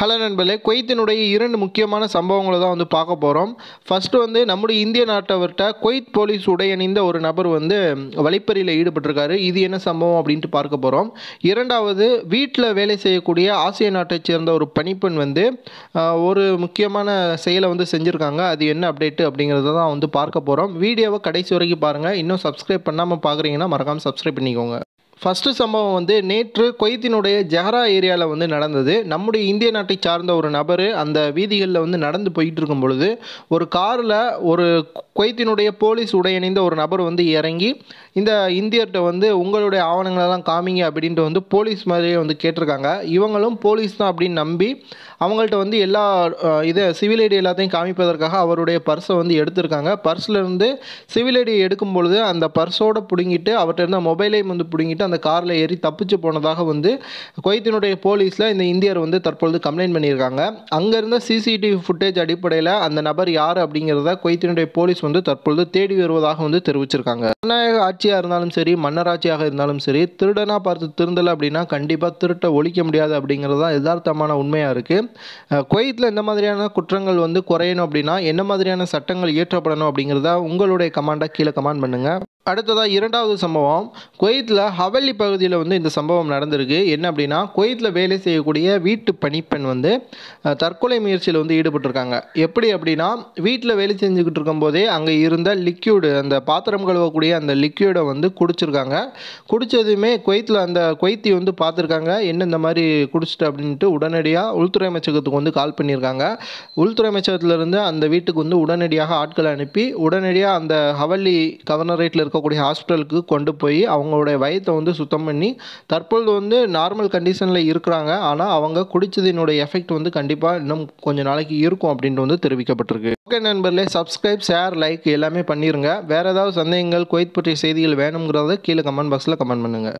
hello நண்பர்களே குவைத்தினுடைய இரண்டு முக்கியமான சம்பவங்களை தான் வந்து பார்க்க போகிறோம் ஃபஸ்ட்டு வந்து நம்முடைய இந்திய நாட்டவர்கிட்ட குவைத் போலீஸ் உடையணிந்த ஒரு நபர் வந்து வழிப்பறியில் ஈடுபட்டிருக்காரு இது என்ன சம்பவம் அப்படின்ட்டு பார்க்க போகிறோம் இரண்டாவது வீட்டில் வேலை செய்யக்கூடிய ஆசிய நாட்டை சேர்ந்த ஒரு பணிப்பெண் வந்து ஒரு முக்கியமான செயலை வந்து செஞ்சுருக்காங்க அது என்ன அப்டேட்டு அப்படிங்கிறத தான் வந்து பார்க்க போகிறோம் வீடியோவை கடைசி வரைக்கும் பாருங்கள் இன்னும் சப்ஸ்கிரைப் பண்ணாமல் பார்க்குறீங்கன்னா மறக்காமல் சப்ஸ்கிரைப் பண்ணிக்கோங்க ஃபஸ்ட்டு சம்பவம் வந்து நேற்று கொய்த்தினுடைய ஜெஹரா ஏரியாவில் வந்து நடந்தது நம்முடைய இந்திய நாட்டை சார்ந்த ஒரு நபர் அந்த வீதிகளில் வந்து நடந்து போயிட்டு இருக்கும் பொழுது ஒரு காரில் ஒரு கொய்த்தினுடைய போலீஸ் உடையணிந்த ஒரு நபர் வந்து இறங்கி இந்த இந்தியர்கிட்ட வந்து உங்களுடைய ஆவணங்களெல்லாம் காமிங்க அப்படின்ட்டு வந்து போலீஸ் மாதிரியே வந்து கேட்டிருக்காங்க இவங்களும் போலீஸ் தான் அப்படின்னு நம்பி அவங்கள்ட்ட வந்து எல்லா இதை சிவில் ஐடி எல்லாத்தையும் காமிப்பதற்காக அவருடைய பர்ஸை வந்து எடுத்திருக்காங்க பர்ஸ்லேருந்து சிவில் ஐடி எடுக்கும் பொழுது அந்த பர்ஸோடு பிடுங்கிட்டு அவர்கிட்ட இருந்த மொபைலையும் வந்து பிடுங்கிட்டு அந்த காரில் ஏறி தப்பிச்சு போனதாக வந்து குவைத்தினுடைய போலீஸில் இந்த இந்தியர் வந்து தற்பொழுது கம்ப்ளைண்ட் பண்ணியிருக்காங்க அங்கே இருந்த சிசிடிவி ஃபுட்டேஜ் அடிப்படையில் அந்த நபர் யார் அப்படிங்கிறத குவைத்தினுடைய போலீஸ் வந்து தற்பொழுது தேடி வருவதாக வந்து தெரிவிச்சிருக்காங்க ஜனநாயக ஆட்சியாக இருந்தாலும் சரி மன்னராட்சியாக இருந்தாலும் சரி திருடனாக பார்த்து திருந்தலை அப்படின்னா கண்டிப்பாக திருட்டை ஒழிக்க முடியாது அப்படிங்கிறது தான் யதார்த்தமான உண்மையாக இருக்குது குவைத்தில் இந்த மாதிரியான குற்றங்கள் வந்து குறையணும் அப்படின்னா என்ன மாதிரியான சட்டங்கள் இயற்றப்படணும் அப்படிங்கிறத உங்களுடைய கமாண்டாக கீழே கமாண்ட் பண்ணுங்கள் அடுத்ததாக இரண்டாவது சம்பவம் குவைத்தில் ஹவல்லி பகுதியில் வந்து இந்த சம்பவம் நடந்திருக்கு என்ன அப்படின்னா குவைத்தில் வேலை செய்யக்கூடிய வீட்டு பணிப்பெண் வந்து தற்கொலை முயற்சியில் வந்து ஈடுபட்டிருக்காங்க எப்படி அப்படின்னா வீட்டில் வேலை செஞ்சுக்கிட்டு இருக்கும்போதே அங்கே இருந்த லிக்யூடு அந்த பாத்திரம் கழுவக்கூடிய அந்த லிக்யூடை வந்து குடிச்சிருக்காங்க குடித்ததுமே குவைத்தில் அந்த குவைத்தி வந்து பார்த்துருக்காங்க என்ன இந்த மாதிரி குடிச்சிட்டு அப்படின்ட்டு உடனடியாக உள்துறை அமைச்சகத்துக்கு வந்து கால் பண்ணியிருக்காங்க உள்துறை அமைச்சகத்திலிருந்து அந்த வீட்டுக்கு வந்து உடனடியாக ஆட்களை அனுப்பி உடனடியாக அந்த ஹவல்லி கவர்னரேட்டில் இருக்க இருக்கக்கூடிய ஹாஸ்பிட்டலுக்கு கொண்டு போய் அவங்களுடைய வயத்தை வந்து சுத்தம் பண்ணி தற்பொழுது வந்து நார்மல் கண்டிஷனில் இருக்கிறாங்க ஆனால் அவங்க குடித்ததினுடைய எஃபெக்ட் வந்து கண்டிப்பாக இன்னும் கொஞ்சம் நாளைக்கு இருக்கும் அப்படின்ட்டு வந்து தெரிவிக்கப்பட்டிருக்கு ஓகே நண்பர்களே சப்ஸ்கிரைப் ஷேர் லைக் எல்லாமே பண்ணிடுங்க வேறு ஏதாவது சந்தேகங்கள் குவைத் பற்றிய செய்திகள் வேணுங்கிறத கீழே கமெண்ட் பாக்ஸில் கமெண்ட் பண்ணுங்கள்